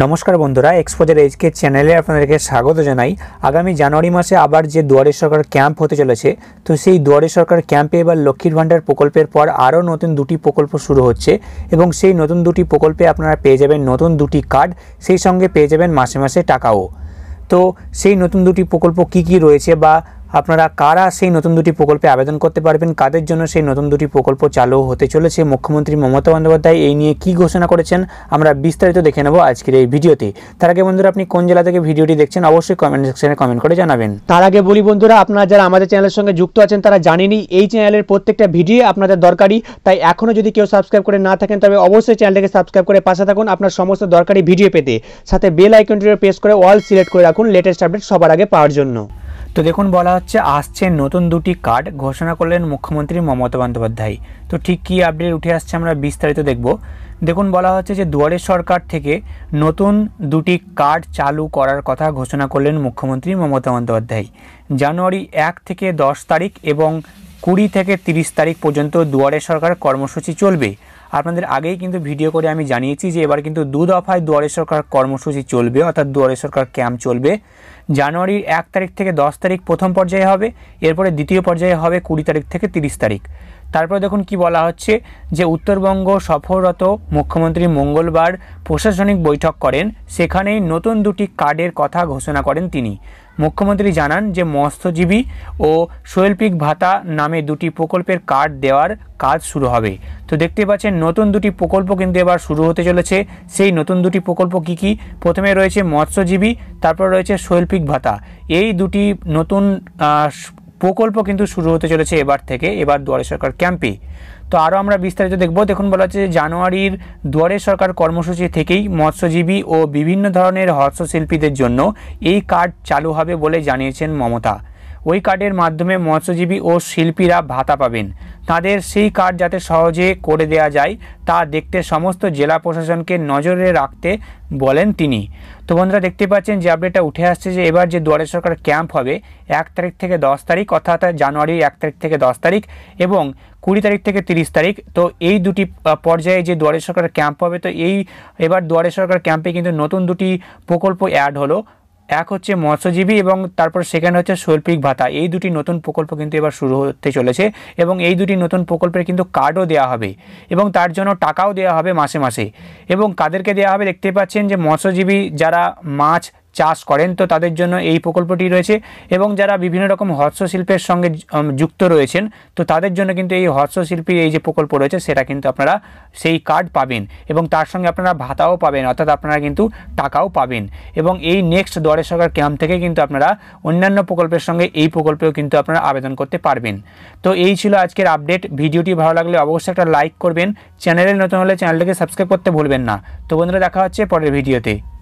নমস্কার বন্ধুরা exposure HK চ্যানেলে আপনাদেরকে স্বাগত জানাই আগামী জানুয়ারি মাসে আবার যে দুয়ারে সরকার ক্যাম্প হতে চলেছে তো সেই দুয়ারে সরকার ক্যাম্পে এবার লক্ষ্মীর ভাণ্ডার প্রকল্পের পর আরও নতুন দুটি প্রকল্প শুরু হচ্ছে এবং সেই নতুন দুটি প্রকল্পে আপনারা পেয়ে যাবেন নতুন দুটি কার্ড সেই সঙ্গে পেয়ে যাবেন মাসে মাসে টাকাও তো সেই নতুন দুটি প্রকল্প কি কি রয়েছে বা আপনারা কারা সেই নতুন দুটি প্রকল্পে আবেদন করতে পারবেন কাদের জন্য সেই নতুন দুটি প্রকল্প চালু হতে চলেছে মুখ্যমন্ত্রী মমতা বন্দ্যোপাধ্যায় এই নিয়ে কি ঘোষণা করেছেন আমরা বিস্তারিত দেখে নেব আজকের এই ভিডিওতে তার আগে বন্ধুরা আপনি কোন জেলা থেকে ভিডিওটি দেখছেন অবশ্যই কমেন্ট সেকশনে কমেন্ট করে জানাবেন তার আগে বলি বন্ধুরা আপনারা যারা আমাদের চ্যানেলের সঙ্গে যুক্ত আছেন তারা জানেনি এই চ্যানেলের প্রত্যেকটা ভিডিও আপনাদের দরকারি তাই এখনও যদি কেউ সাবস্ক্রাইব করে না থাকেন তবে অবশ্যই চ্যানেলটাকে সাবস্ক্রাইব করে পাশে থাকুন আপনার সমস্ত দরকারি ভিডিও পেতে সাথে বেল আইকনটিও প্রেস করে অল সিলেক্ট করে রাখুন লেটেস্ট আপডেট সবার আগে পাওয়ার জন্য তো দেখুন বলা হচ্ছে আসছে নতুন দুটি কার্ড ঘোষণা করলেন মুখ্যমন্ত্রী মমতা বন্দ্যোপাধ্যায় তো ঠিক কী আপডেট উঠে আসছে আমরা বিস্তারিত দেখব দেখুন বলা হচ্ছে যে দুয়ারে সরকার থেকে নতুন দুটি কার্ড চালু করার কথা ঘোষণা করলেন মুখ্যমন্ত্রী মমতা বন্দ্যোপাধ্যায় জানুয়ারি এক থেকে দশ তারিখ এবং কুড়ি থেকে তিরিশ তারিখ পর্যন্ত দুয়ারে সরকার কর্মসূচি চলবে আপনাদের আগেই কিন্তু ভিডিও করে আমি জানিয়েছি যে এবার কিন্তু দু দফায় দুয়ারে সরকার কর্মসূচি চলবে অর্থাৎ দুয়ারে সরকার ক্যাম্প চলবে জানুয়ারির এক তারিখ থেকে দশ তারিখ প্রথম পর্যায়ে হবে এরপরে দ্বিতীয় পর্যায়ে হবে কুড়ি তারিখ থেকে তিরিশ তারিখ তারপরে দেখুন কি বলা হচ্ছে যে উত্তরবঙ্গ সফররত মুখ্যমন্ত্রী মঙ্গলবার প্রশাসনিক বৈঠক করেন সেখানেই নতুন দুটি কার্ডের কথা ঘোষণা করেন তিনি মুখ্যমন্ত্রী জানান যে মৎস্যজীবী ও শৈল্পিক ভাতা নামে দুটি প্রকল্পের কার্ড দেওয়ার কাজ শুরু হবে তো দেখতে পাচ্ছেন নতুন দুটি প্রকল্প কিন্তু এবার শুরু হতে চলেছে সেই নতুন দুটি প্রকল্প কি কি প্রথমে রয়েছে মৎস্যজীবী তারপর রয়েছে শৈল্পিক ভাতা এই দুটি নতুন প্রকল্প কিন্তু শুরু হতে চলেছে এবার থেকে এবার দুয়ারে সরকার ক্যাম্পে তো আরও আমরা বিস্তারিত দেখব দেখুন বলা হচ্ছে জানুয়ারির দুয়ারে সরকার কর্মসূচি থেকেই মৎস্যজীবী ও বিভিন্ন ধরনের হস্তশিল্পীদের জন্য এই কার্ড চালু হবে বলে জানিয়েছেন মমতা ওই কার্ডের মাধ্যমে মৎস্যজীবী ও শিল্পীরা ভাতা পাবেন তাদের সেই কাজ যাতে সহজে করে দেয়া যায় তা দেখতে সমস্ত জেলা প্রশাসনকে নজরে রাখতে বলেন তিনি তো বন্ধুরা দেখতে পাচ্ছেন যে আপডেটটা উঠে আসছে যে এবার যে দুয়ারে সরকার ক্যাম্প হবে এক তারিখ থেকে দশ তারিখ অর্থাৎ জানুয়ারির এক তারিখ থেকে দশ তারিখ এবং কুড়ি তারিখ থেকে তিরিশ তারিখ তো এই দুটি পর্যায়ে যে দুয়ারে সরকার ক্যাম্প হবে তো এই এবার দুয়ারে সরকার ক্যাম্পে কিন্তু নতুন দুটি প্রকল্প অ্যাড হলো এক হচ্ছে মৎস্যজীবী এবং তারপর সেকেন্ড হচ্ছে শৈল্পিক ভাতা এই দুটি নতুন প্রকল্প কিন্তু এবার শুরু হতে চলেছে এবং এই দুটি নতুন প্রকল্পের কিন্তু কার্ডও দেওয়া হবে এবং তার জন্য টাকাও দেওয়া হবে মাসে মাসে এবং কাদেরকে দেওয়া হবে দেখতে পাচ্ছেন যে মৎস্যজীবী যারা মাছ চাষ করেন তো তাদের জন্য এই প্রকল্পটি রয়েছে এবং যারা বিভিন্ন রকম হস্তশিল্পের সঙ্গে যুক্ত রয়েছেন তো তাদের জন্য কিন্তু এই হস্তশিল্পীর এই যে প্রকল্প রয়েছে সেটা কিন্তু আপনারা সেই কার্ড পাবেন এবং তার সঙ্গে আপনারা ভাতাও পাবেন অর্থাৎ আপনারা কিন্তু টাকাও পাবেন এবং এই নেক্সট দরে সরকার ক্যাম্প থেকে কিন্তু আপনারা অন্যান্য প্রকল্পের সঙ্গে এই প্রকল্পেও কিন্তু আপনারা আবেদন করতে পারবেন তো এই ছিল আজকের আপডেট ভিডিওটি ভালো লাগলে অবশ্যই একটা লাইক করবেন চ্যানেলে নতুন হলে চ্যানেলটাকে সাবস্ক্রাইব করতে ভুলবেন না তো বন্ধুরা দেখা হচ্ছে পরের ভিডিওতে